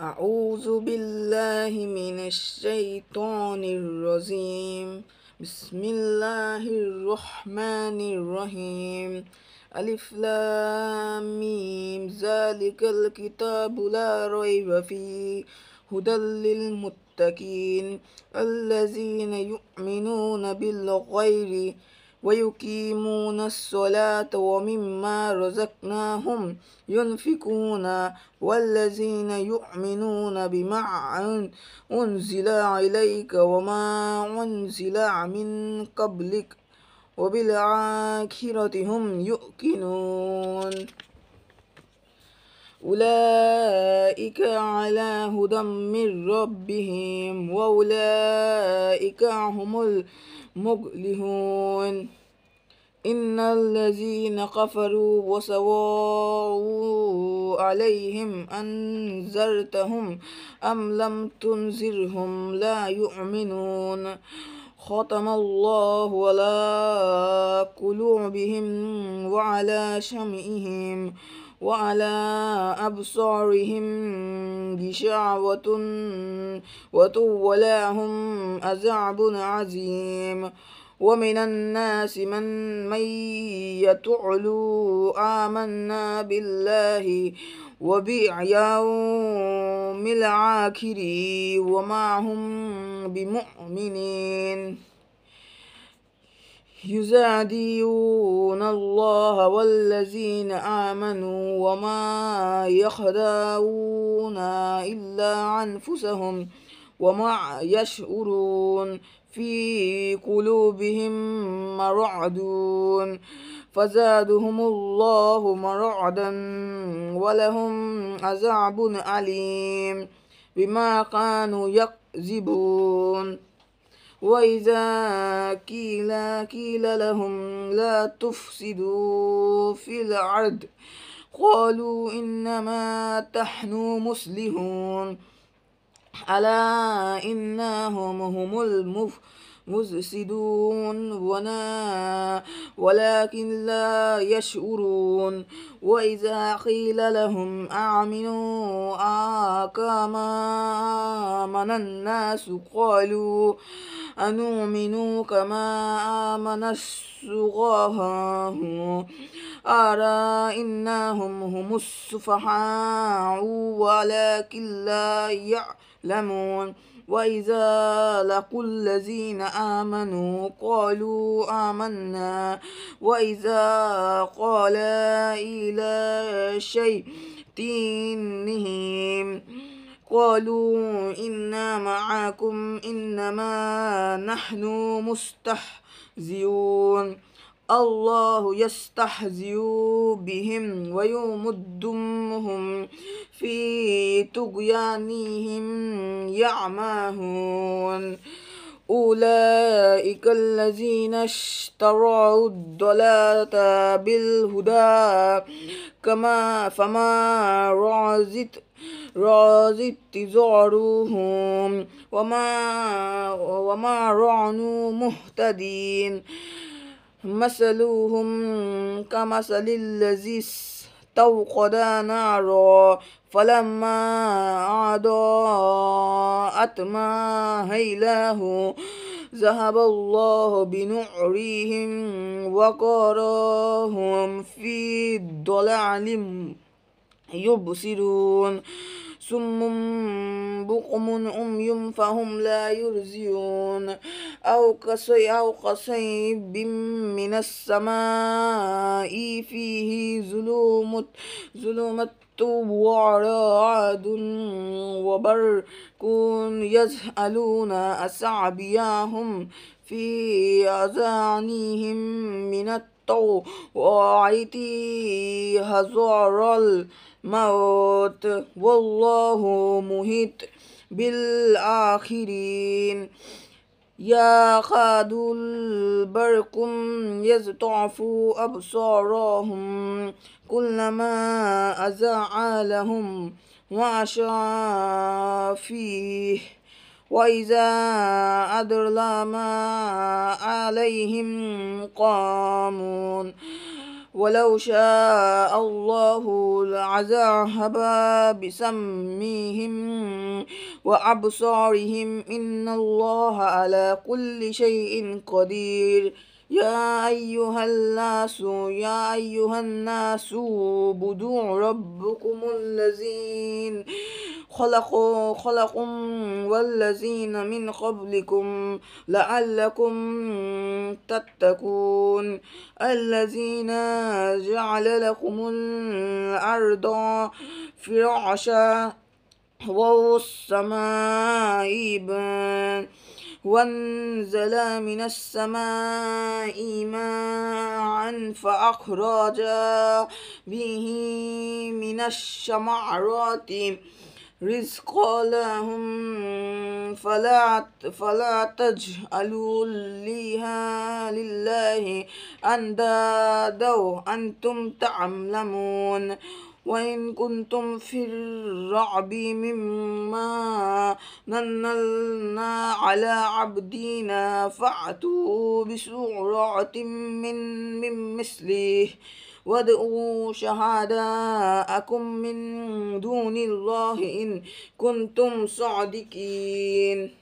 أعوذ بالله من الشيطان الرجيم بسم الله الرحمن الرحيم ألف لام ميم ذلك الكتاب لا ريب فيه هدى للمتقين الذين يؤمنون بالغير ويقيمون الصلاة ومما رزقناهم ينفقون والذين يؤمنون بما أنزل إليك وما أنزل من قبلك وبالآخرة هم يؤمنون أولئك على هدى من ربهم وأولئك هم الأولئك مقلهون إن الذين كفروا وسواء عليهم أنذرتهم أم لم تنذرهم لا يؤمنون ختم الله على قلوبهم وعلى شمئهم وعلى أبصارهم غشاوة وتولاهم أزعب عظيم ومن الناس من من يتعلو آمنا بالله وبيوم العاكر وما هم بمؤمنين يزاديون الله والذين آمنوا وما يخدعون إلا أنفسهم وما يشعرون في قلوبهم مرعد فزادهم الله مرعدا ولهم عذاب أليم بما كانوا يكذبون وإذا كيل كيل لهم لا تفسدوا في الأرض قالوا إنما نحن مسلمون ألا إنهم هم المفسدون مفسدون ونا ولكن لا يشعرون وإذا قيل لهم أعملوا كما آمن الناس قالوا أنؤمن كما آمن السغاه أرى إنهم هم السفحاء ولكن لا يعلمون وإذا لقوا الذين آمنوا قالوا آمنا وإذا قال إلى شيء دينهم قالوا إنا معكم إنما نحن مستهزئون الله يستحزئ بهم ويمدهم في طغيانهم يعمهون أولئك الذين اشتروا الضلالة بالهدى كما فما رعزت رازت تزارهم وما وما رعنوا مهتدين مثلهم كمثل الذي استوقد نارا فلما أضاءت ما هيلاه ذهب الله بنعرهم وقراهم في ضلال يبصرون سم بقم عمي فهم لا يرزيون أو قصي أو قصيب من السماء فيه ظلوم ظلمت وعراد وبر يسألون أسعبياهم في أذانهم من الطواعيت هزار موت والله محيط بالآخرين يا خاد البرق يزطعف أبصارهم كلما أزاع لهم وعشى فيه وإذا أدر ما عليهم قامون ولو شاء الله لعذاب بسميهم وأبصارهم إن الله على كل شيء قدير يا أيها الناس يا أيها الناس بدوا ربكم الذين خلقوا خلقهم والذين من قبلكم لعلكم تتقون الذين جعل لكم الأرض فرعشا والسماء بنا وانزل من السماء ماء فأخرج به من الشمعرات رزقا لهم فلا فلا تجعلوا لها لله أندادا أنتم تعلمون وإن كنتم في الرعب مما ننلنا على عبدينا فأتوا بسورة من, من مثله وادعوا شهداءكم من دون الله إن كنتم صادقين